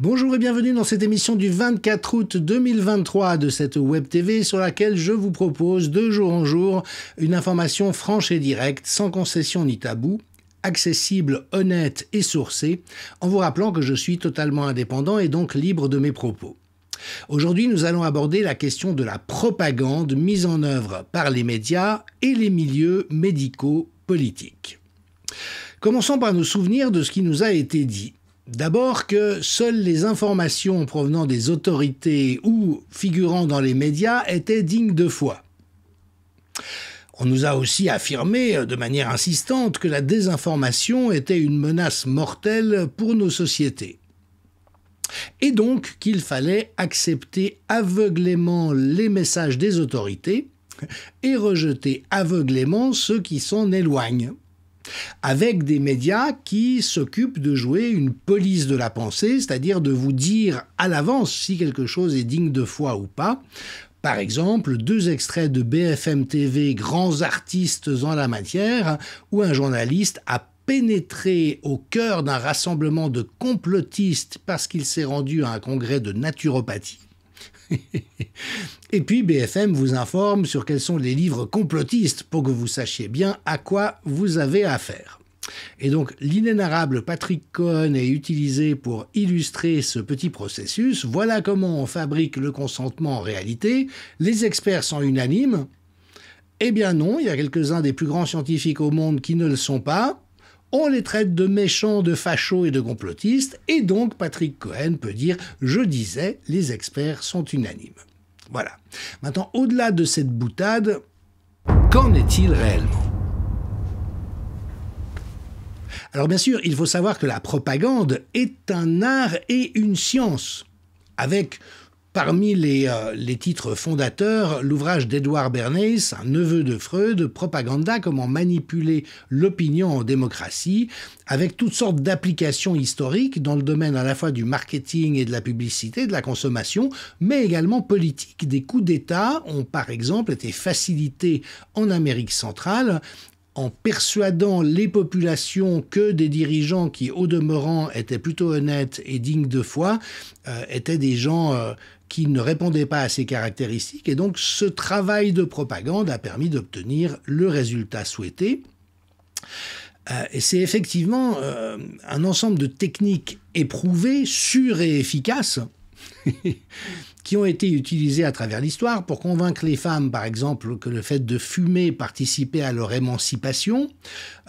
Bonjour et bienvenue dans cette émission du 24 août 2023 de cette Web TV sur laquelle je vous propose de jour en jour une information franche et directe, sans concession ni tabou, accessible, honnête et sourcée, en vous rappelant que je suis totalement indépendant et donc libre de mes propos. Aujourd'hui, nous allons aborder la question de la propagande mise en œuvre par les médias et les milieux médicaux politiques. Commençons par nous souvenir de ce qui nous a été dit. D'abord que seules les informations provenant des autorités ou figurant dans les médias étaient dignes de foi. On nous a aussi affirmé euh, de manière insistante que la désinformation était une menace mortelle pour nos sociétés. Et donc qu'il fallait accepter aveuglément les messages des autorités et rejeter aveuglément ceux qui s'en éloignent avec des médias qui s'occupent de jouer une police de la pensée, c'est-à-dire de vous dire à l'avance si quelque chose est digne de foi ou pas. Par exemple, deux extraits de BFM TV, grands artistes en la matière, où un journaliste a pénétré au cœur d'un rassemblement de complotistes parce qu'il s'est rendu à un congrès de naturopathie Et puis BFM vous informe sur quels sont les livres complotistes pour que vous sachiez bien à quoi vous avez affaire. Et donc l'inénarrable Patrick Cohen est utilisé pour illustrer ce petit processus. Voilà comment on fabrique le consentement en réalité. Les experts sont unanimes. Eh bien non, il y a quelques-uns des plus grands scientifiques au monde qui ne le sont pas on les traite de méchants, de fachos et de complotistes, et donc Patrick Cohen peut dire ⁇ Je disais, les experts sont unanimes ⁇ Voilà. Maintenant, au-delà de cette boutade, qu'en est-il réellement Alors bien sûr, il faut savoir que la propagande est un art et une science, avec Parmi les, euh, les titres fondateurs, l'ouvrage d'Edouard Bernays, un neveu de Freud, Propaganda, comment manipuler l'opinion en démocratie, avec toutes sortes d'applications historiques dans le domaine à la fois du marketing et de la publicité, de la consommation, mais également politique. Des coups d'État ont par exemple été facilités en Amérique centrale en persuadant les populations que des dirigeants qui, au demeurant, étaient plutôt honnêtes et dignes de foi, euh, étaient des gens euh, qui ne répondait pas à ces caractéristiques. Et donc ce travail de propagande a permis d'obtenir le résultat souhaité. Euh, et c'est effectivement euh, un ensemble de techniques éprouvées, sûres et efficaces qui ont été utilisés à travers l'histoire pour convaincre les femmes, par exemple, que le fait de fumer participait à leur émancipation.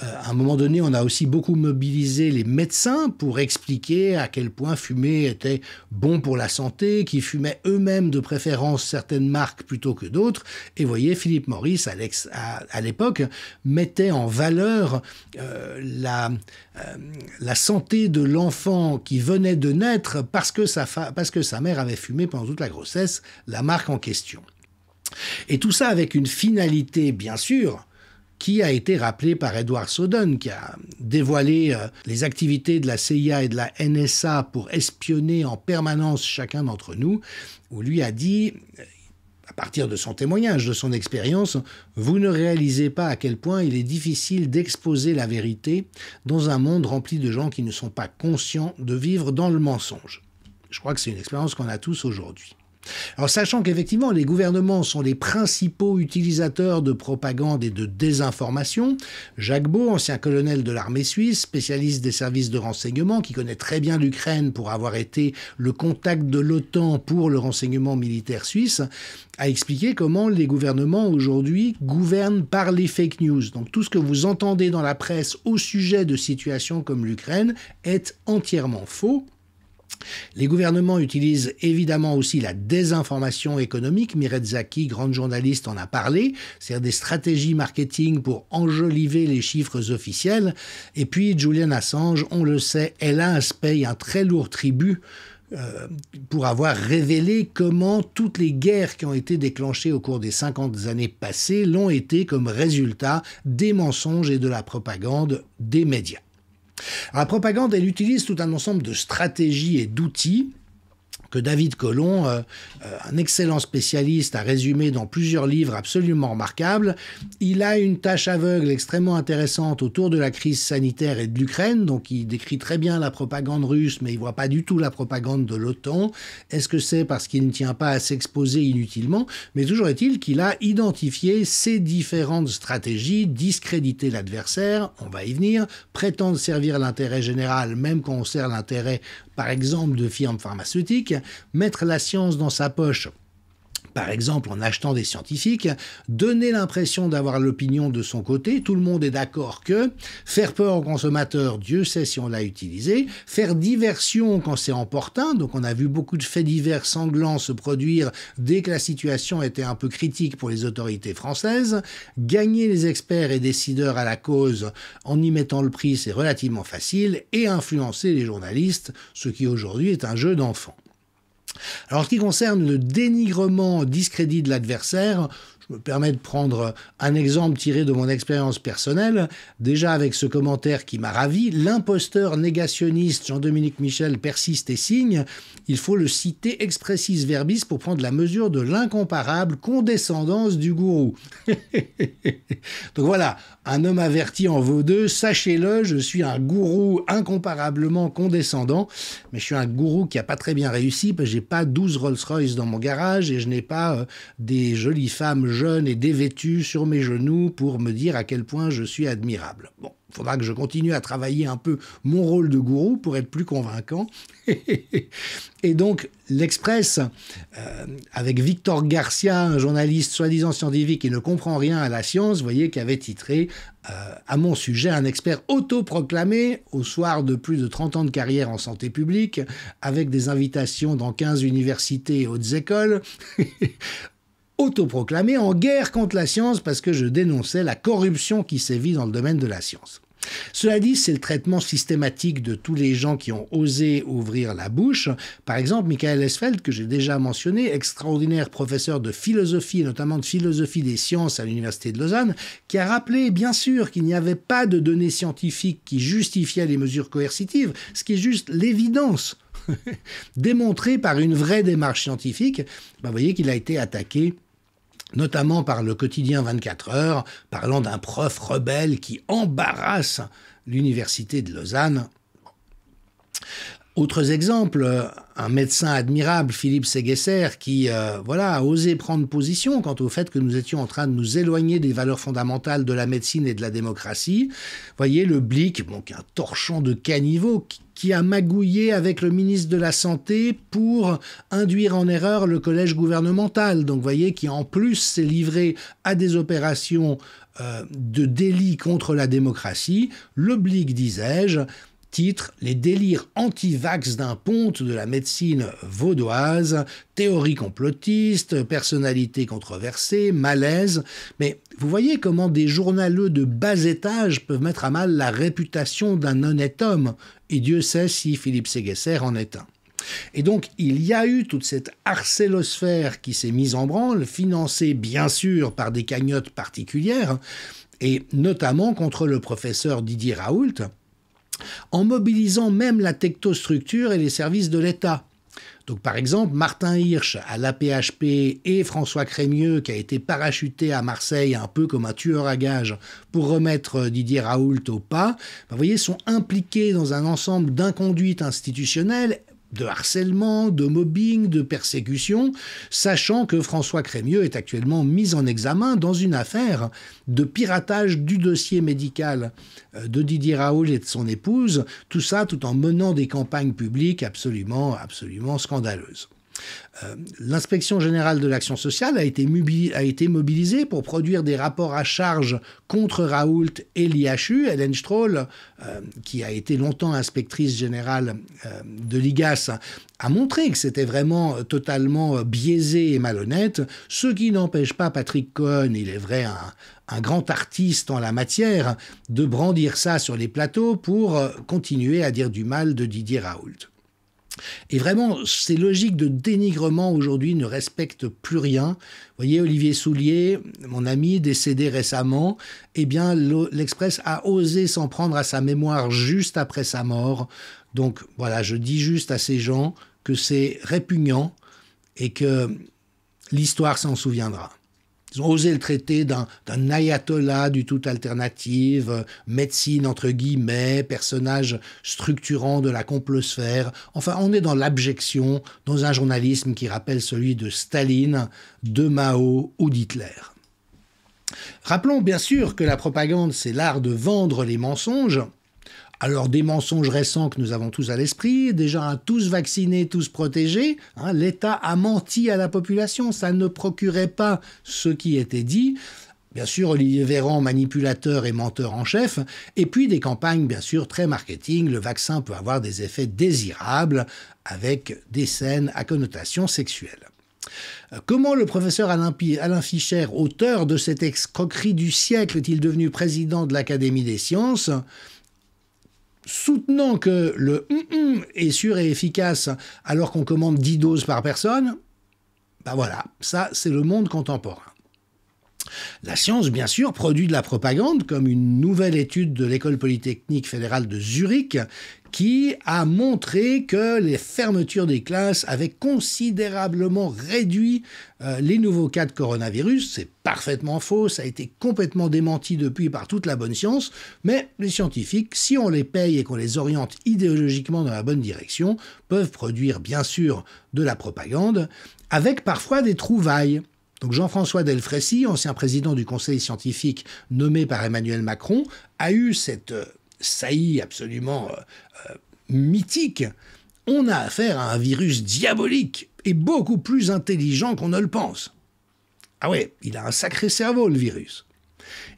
Euh, à un moment donné, on a aussi beaucoup mobilisé les médecins pour expliquer à quel point fumer était bon pour la santé, qui fumaient eux-mêmes de préférence certaines marques plutôt que d'autres. Et voyez, Philippe Maurice, à l'époque, mettait en valeur euh, la, euh, la santé de l'enfant qui venait de naître parce que, sa parce que sa mère avait fumé pendant toute la grossesse, la marque en question. Et tout ça avec une finalité, bien sûr, qui a été rappelée par Edward Snowden, qui a dévoilé euh, les activités de la CIA et de la NSA pour espionner en permanence chacun d'entre nous, où lui a dit, euh, à partir de son témoignage, de son expérience, vous ne réalisez pas à quel point il est difficile d'exposer la vérité dans un monde rempli de gens qui ne sont pas conscients de vivre dans le mensonge. Je crois que c'est une expérience qu'on a tous aujourd'hui. Alors, sachant qu'effectivement, les gouvernements sont les principaux utilisateurs de propagande et de désinformation, Jacques Beau, ancien colonel de l'armée suisse, spécialiste des services de renseignement, qui connaît très bien l'Ukraine pour avoir été le contact de l'OTAN pour le renseignement militaire suisse, a expliqué comment les gouvernements aujourd'hui gouvernent par les fake news. Donc tout ce que vous entendez dans la presse au sujet de situations comme l'Ukraine est entièrement faux. Les gouvernements utilisent évidemment aussi la désinformation économique. Mirezaki, grande journaliste, en a parlé. C'est-à-dire des stratégies marketing pour enjoliver les chiffres officiels. Et puis, Julian Assange, on le sait, elle a un très lourd tribut euh, pour avoir révélé comment toutes les guerres qui ont été déclenchées au cours des 50 années passées l'ont été comme résultat des mensonges et de la propagande des médias la propagande, elle utilise tout un ensemble de stratégies et d'outils que David Colomb, euh, euh, un excellent spécialiste, a résumé dans plusieurs livres absolument remarquables. Il a une tâche aveugle extrêmement intéressante autour de la crise sanitaire et de l'Ukraine, donc il décrit très bien la propagande russe, mais il voit pas du tout la propagande de l'OTAN. Est-ce que c'est parce qu'il ne tient pas à s'exposer inutilement Mais toujours est-il qu'il a identifié ces différentes stratégies, discréditer l'adversaire, on va y venir, prétendre servir l'intérêt général, même quand on sert l'intérêt, par exemple, de firmes pharmaceutiques, mettre la science dans sa poche par exemple en achetant des scientifiques, donner l'impression d'avoir l'opinion de son côté, tout le monde est d'accord que faire peur aux consommateurs, Dieu sait si on l'a utilisé, faire diversion quand c'est important, donc on a vu beaucoup de faits divers sanglants se produire dès que la situation était un peu critique pour les autorités françaises, gagner les experts et décideurs à la cause en y mettant le prix, c'est relativement facile, et influencer les journalistes, ce qui aujourd'hui est un jeu d'enfant. Alors, ce qui concerne le dénigrement, discrédit de l'adversaire, me permet de prendre un exemple tiré de mon expérience personnelle, déjà avec ce commentaire qui m'a ravi, l'imposteur négationniste Jean-Dominique Michel persiste et signe, il faut le citer expressis verbis pour prendre la mesure de l'incomparable condescendance du gourou. Donc voilà, un homme averti en vaut deux, sachez-le, je suis un gourou incomparablement condescendant, mais je suis un gourou qui n'a pas très bien réussi, parce que j'ai pas 12 Rolls-Royce dans mon garage et je n'ai pas euh, des jolies femmes jeune et dévêtu sur mes genoux pour me dire à quel point je suis admirable. Bon, il faudra que je continue à travailler un peu mon rôle de gourou pour être plus convaincant. et donc, l'Express, euh, avec Victor Garcia, un journaliste soi-disant scientifique qui ne comprend rien à la science, vous voyez, qui avait titré euh, à mon sujet un expert autoproclamé au soir de plus de 30 ans de carrière en santé publique, avec des invitations dans 15 universités et hautes écoles. autoproclamé en guerre contre la science parce que je dénonçais la corruption qui sévit dans le domaine de la science. Cela dit, c'est le traitement systématique de tous les gens qui ont osé ouvrir la bouche. Par exemple, Michael Esfeld, que j'ai déjà mentionné, extraordinaire professeur de philosophie, notamment de philosophie des sciences à l'Université de Lausanne, qui a rappelé, bien sûr, qu'il n'y avait pas de données scientifiques qui justifiaient les mesures coercitives, ce qui est juste l'évidence démontrée par une vraie démarche scientifique. Bah, vous voyez qu'il a été attaqué notamment par le quotidien 24 heures, parlant d'un prof rebelle qui embarrasse l'université de Lausanne. Autres exemples, euh, un médecin admirable, Philippe Séguesser, qui euh, voilà, a osé prendre position quant au fait que nous étions en train de nous éloigner des valeurs fondamentales de la médecine et de la démocratie. Voyez le Blic, donc un torchon de caniveau, qui, a magouillé avec le ministre de la Santé pour induire en erreur le collège gouvernemental. Donc voyez, qui en plus s'est livré à des opérations euh, de délit contre la démocratie. Le Blic, disais-je, Titre Les délires anti-vax d'un ponte de la médecine vaudoise, théorie complotiste, personnalité controversée, malaise. Mais vous voyez comment des journaleux de bas étage peuvent mettre à mal la réputation d'un honnête homme. Et Dieu sait si Philippe Séguesser en est un. Et donc, il y a eu toute cette arcélosphère qui s'est mise en branle, financée bien sûr par des cagnottes particulières, et notamment contre le professeur Didier Raoult, en mobilisant même la tectostructure et les services de l'État. Donc par exemple, Martin Hirsch à l'APHP et François Crémieux qui a été parachuté à Marseille un peu comme un tueur à gages pour remettre euh, Didier Raoult au pas, bah, vous voyez, sont impliqués dans un ensemble d'inconduites institutionnelles de harcèlement, de mobbing, de persécution, sachant que François Crémieux est actuellement mis en examen dans une affaire de piratage du dossier médical euh, de Didier Raoul et de son épouse, tout ça tout en menant des campagnes publiques absolument, absolument scandaleuses. Euh, l'inspection générale de l'action sociale a été, mobilisée pour produire des rapports à charge contre Raoult et l'IHU. Hélène Stroll, euh, qui a été longtemps inspectrice générale euh, de l'IGAS, a montré que c'était vraiment totalement biaisé et malhonnête, ce qui n'empêche pas Patrick Cohen, il est vrai un, un grand artiste en la matière, de brandir ça sur les plateaux pour continuer à dire du mal de Didier Raoult. Et vraiment, ces logiques de dénigrement aujourd'hui ne respectent plus rien. Vous voyez, Olivier Soulier, mon ami décédé récemment, eh bien, l'Express a osé s'en prendre à sa mémoire juste après sa mort. Donc voilà, je dis juste à ces gens que c'est répugnant et que l'histoire s'en souviendra. Ils ont osé le traiter d'un ayatollah du tout alternative, euh, médecine entre guillemets, personnage structurant de la complosphère. Enfin, on est dans l'abjection, dans un journalisme qui rappelle celui de Staline, de Mao ou d'Hitler. Rappelons bien sûr que la propagande, c'est l'art de vendre les mensonges, alors des mensonges récents que nous avons tous à l'esprit, déjà à tous vaccinés, tous protégés, hein, l'État a menti à la population, ça ne procurait pas ce qui était dit. Bien sûr, Olivier Véran, manipulateur et menteur en chef, et puis des campagnes, bien sûr, très marketing. Le vaccin peut avoir des effets désirables avec des scènes à connotation sexuelle. Euh, comment le professeur Alain, Alain, Fischer, auteur de cette escroquerie du siècle, est-il devenu président de l'Académie des sciences soutenant que le mm est sûr et efficace alors qu'on commande 10 doses par personne, ben voilà, ça c'est le monde contemporain. La science, bien sûr, produit de la propagande, comme une nouvelle étude de l'École polytechnique fédérale de Zurich, qui a montré que les fermetures des classes avaient considérablement réduit euh, les nouveaux cas de coronavirus. C'est parfaitement faux, ça a été complètement démenti depuis par toute la bonne science, mais les scientifiques, si on les paye et qu'on les oriente idéologiquement dans la bonne direction, peuvent produire bien sûr de la propagande, avec parfois des trouvailles. Donc Jean-François Delfrécy, ancien président du conseil scientifique nommé par Emmanuel Macron, a eu cette euh, saillie absolument euh, euh, mythique. On a affaire à un virus diabolique et beaucoup plus intelligent qu'on ne le pense. Ah ouais, il a un sacré cerveau le virus.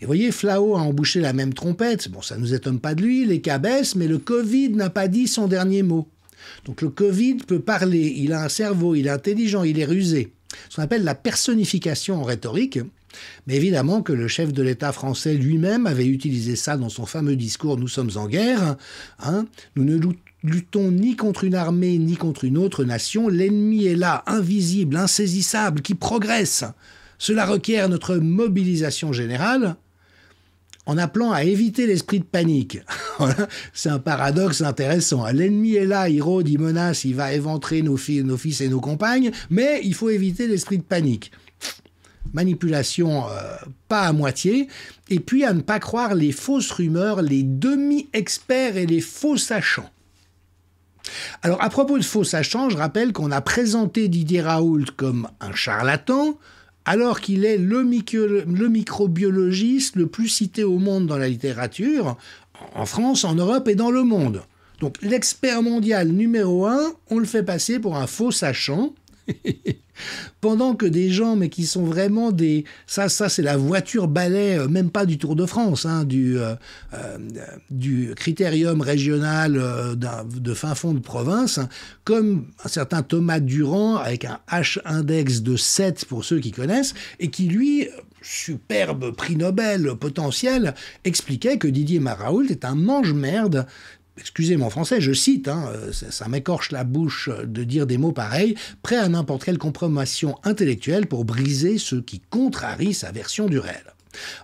Et voyez, Flao a embouché la même trompette. Bon, ça ne nous étonne pas de lui, les cas baissent, mais le Covid n'a pas dit son dernier mot. Donc le Covid peut parler, il a un cerveau, il est intelligent, il est rusé ce qu'on appelle la personnification en rhétorique. Mais évidemment que le chef de l'État français lui-même avait utilisé ça dans son fameux discours Nous sommes en guerre. Hein. Hein, nous ne luttons ni contre une armée ni contre une autre nation. L'ennemi est là, invisible, insaisissable, qui progresse. Cela requiert notre mobilisation générale en appelant à éviter l'esprit de panique. c'est un paradoxe intéressant. L'ennemi est là, il rôde, il menace, il va éventrer nos, nos fils et nos compagnes, mais il faut éviter l'esprit de panique. Manipulation euh, pas à moitié, et puis à ne pas croire les fausses rumeurs, les demi-experts et les faux sachants. Alors à propos de faux sachants, je rappelle qu'on a présenté Didier Raoult comme un charlatan, alors qu'il est le, microbiologiste le plus cité au monde dans la littérature, en France, en Europe et dans le monde. Donc l'expert mondial numéro un, on le fait passer pour un faux sachant, Pendant que des gens, mais qui sont vraiment des... Ça, ça c'est la voiture balai, euh, même pas du Tour de France, hein, du, euh, euh, du critérium régional de fin fond de province, hein, comme un certain Thomas Durand, avec un H-index de 7 pour ceux qui connaissent, et qui lui superbe prix Nobel potentiel, expliquait que Didier Maraoult est un mange-merde excusez mon français, je cite, hein, euh, ça m'écorche la bouche de dire des mots pareils, prêt à n'importe quelle compromission intellectuelle pour briser ce qui contrarie sa version du réel.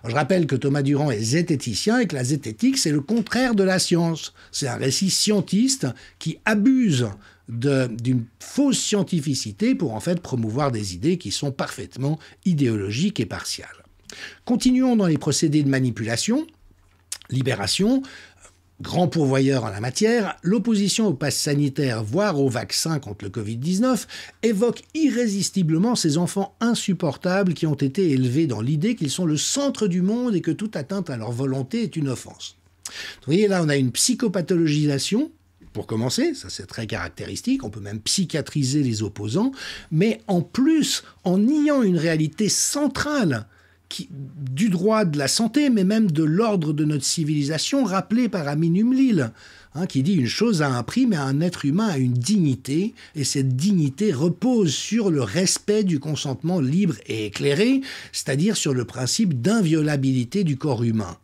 je rappelle que Thomas Durand est zététicien et que la zététique, c'est le contraire de la science. C'est un récit scientiste qui abuse d'une fausse scientificité pour en fait promouvoir des idées qui sont parfaitement idéologiques et partiales. Continuons dans les procédés de manipulation. Libération, Grand pourvoyeur en la matière, l'opposition au pass sanitaire, voire au vaccin contre le Covid-19, évoque irrésistiblement ces enfants insupportables qui ont été élevés dans l'idée qu'ils sont le centre du monde et que toute atteinte à leur volonté est une offense. Vous voyez, là, on a une psychopathologisation, pour commencer, ça c'est très caractéristique, on peut même psychiatriser les opposants, mais en plus, en niant une réalité centrale du droit de la santé, mais même de l'ordre de notre civilisation, rappelé par Amin Lille, hein, qui dit une chose a un prix, mais un être humain a une dignité, et cette dignité repose sur le respect du consentement libre et éclairé, c'est-à-dire sur le principe d'inviolabilité du corps humain.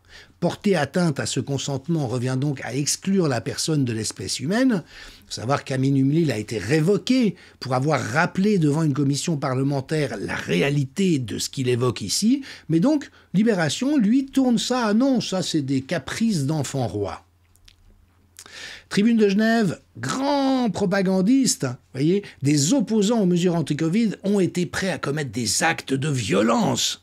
Porter atteinte à ce consentement revient donc à exclure la personne de l'espèce humaine. Il faut savoir qu'Amin Humlil a été révoqué pour avoir rappelé devant une commission parlementaire la réalité de ce qu'il évoque ici. Mais donc, Libération, lui, tourne ça à ah non, ça c'est des caprices d'enfant roi. Tribune de Genève, grand propagandiste, hein, voyez, des opposants aux mesures anti-Covid ont été prêts à commettre des actes de violence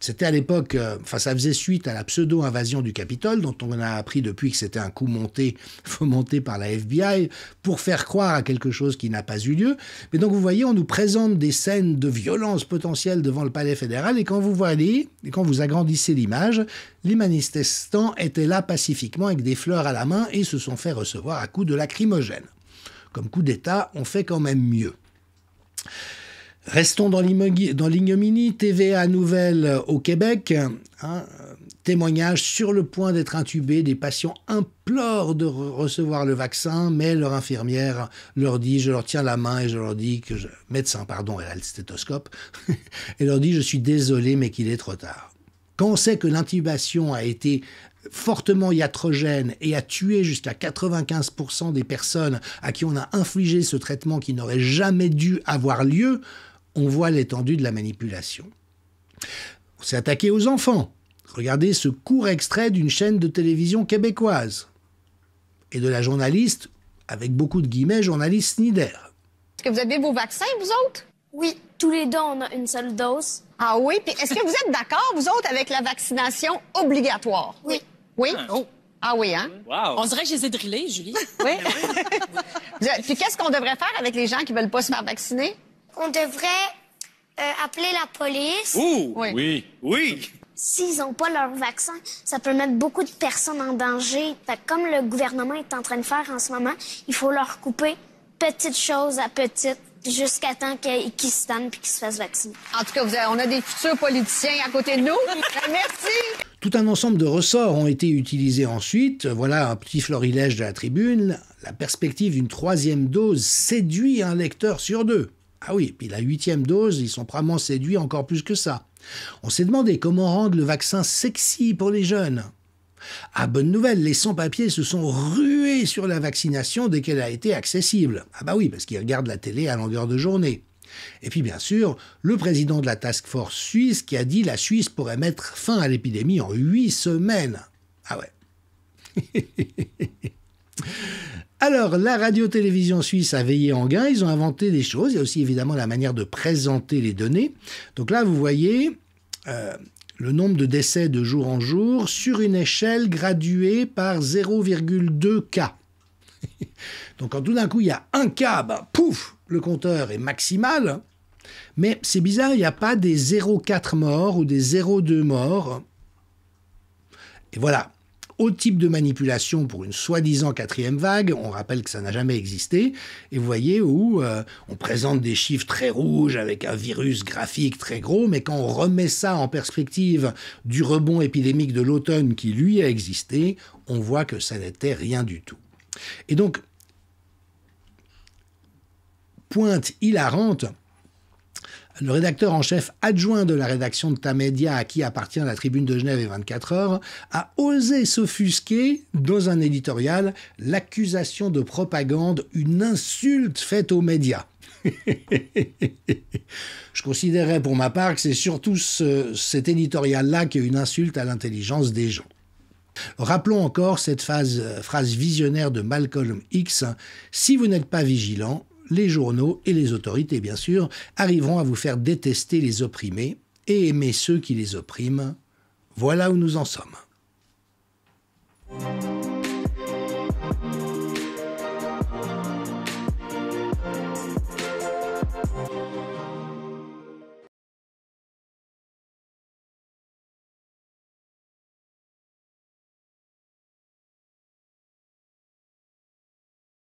c'était à l'époque, euh, enfin ça faisait suite à la pseudo-invasion du Capitole, dont on a appris depuis que c'était un coup monté, fomenté par la FBI, pour faire croire à quelque chose qui n'a pas eu lieu. Mais donc vous voyez, on nous présente des scènes de violence potentielle devant le palais fédéral, et quand vous voyez, et quand vous agrandissez l'image, les manifestants étaient là pacifiquement avec des fleurs à la main et se sont fait recevoir à coups de lacrymogène. Comme coup d'État, on fait quand même mieux. Restons dans l'ignominie. TVA Nouvelle euh, au Québec. Hein, euh, témoignage sur le point d'être intubé. Des patients implorent de recevoir le vaccin, mais leur infirmière leur dit Je leur tiens la main et je leur dis que. Médecin, pardon, elle a le stéthoscope. et leur dit Je suis désolé, mais qu'il est trop tard. Quand on sait que l'intubation a été fortement iatrogène et a tué jusqu'à 95% des personnes à qui on a infligé ce traitement qui n'aurait jamais dû avoir lieu, on voit l'étendue de la manipulation. On s'est attaqué aux enfants. Regardez ce court extrait d'une chaîne de télévision québécoise et de la journaliste, avec beaucoup de guillemets, journaliste snyder Est-ce que vous avez vos vaccins, vous autres? Oui, tous les deux, on a une seule dose. Ah oui? Puis est-ce que vous êtes d'accord, vous autres, avec la vaccination obligatoire? Oui. Oui? Ah. Oh. Ah oui, hein? On dirait que je les ai Julie. Oui? Puis qu'est-ce qu'on devrait faire avec les gens qui veulent pas se faire vacciner? on devrait euh, appeler la police. oui, oui. S'ils n'ont pas leur vaccin, ça peut mettre beaucoup de personnes en danger. comme le gouvernement est en train de faire en ce moment, il faut leur couper petite chose à petite jusqu'à temps qu'ils se tannent et qu'ils se fassent vacciner. En tout cas, on a des futurs politiciens à côté de nous. Ben, merci. Tout un ensemble de ressorts ont été utilisés ensuite. Voilà un petit florilège de la tribune. La perspective d'une troisième dose séduit un lecteur sur deux. Ah oui, puis la huitième dose, ils sont probablement séduits encore plus que ça. On s'est demandé comment rendre le vaccin sexy pour les jeunes. Ah bonne nouvelle, les sans-papiers se sont rués sur la vaccination dès qu'elle a été accessible. Ah bah oui, parce qu'ils regardent la télé à longueur de journée. Et puis bien sûr, le président de la task force suisse qui a dit la Suisse pourrait mettre fin à l'épidémie en huit semaines. Ah ouais. Alors, la radio-télévision suisse a veillé en gain, ils ont inventé des choses, il y a aussi évidemment la manière de présenter les données. Donc là, vous voyez euh, le nombre de décès de jour en jour sur une échelle graduée par 0,2 cas. Donc quand tout d'un coup il y a un cas, ben, pouf, le compteur est maximal. Mais c'est bizarre, il n'y a pas des 0,4 morts ou des 0,2 morts. Et voilà, au type de manipulation pour une soi-disant quatrième vague. On rappelle que ça n'a jamais existé. Et vous voyez où euh, on présente des chiffres très rouges avec un virus graphique très gros, mais quand on remet ça en perspective du rebond épidémique de l'automne qui lui a existé, on voit que ça n'était rien du tout. Et donc, pointe hilarante le rédacteur en chef adjoint de la rédaction de média à qui appartient la Tribune de Genève et 24 heures, a osé s'offusquer dans un éditorial l'accusation de propagande, une insulte faite aux médias. Je considérais pour ma part que c'est surtout cet éditorial-là qui est une insulte à l'intelligence des gens. Rappelons encore cette euh, phrase visionnaire de Malcolm X, Si vous n'êtes pas vigilant, les journaux et les autorités, bien sûr, arriveront à vous faire détester les opprimés et aimer ceux qui les oppriment. Voilà où nous en sommes.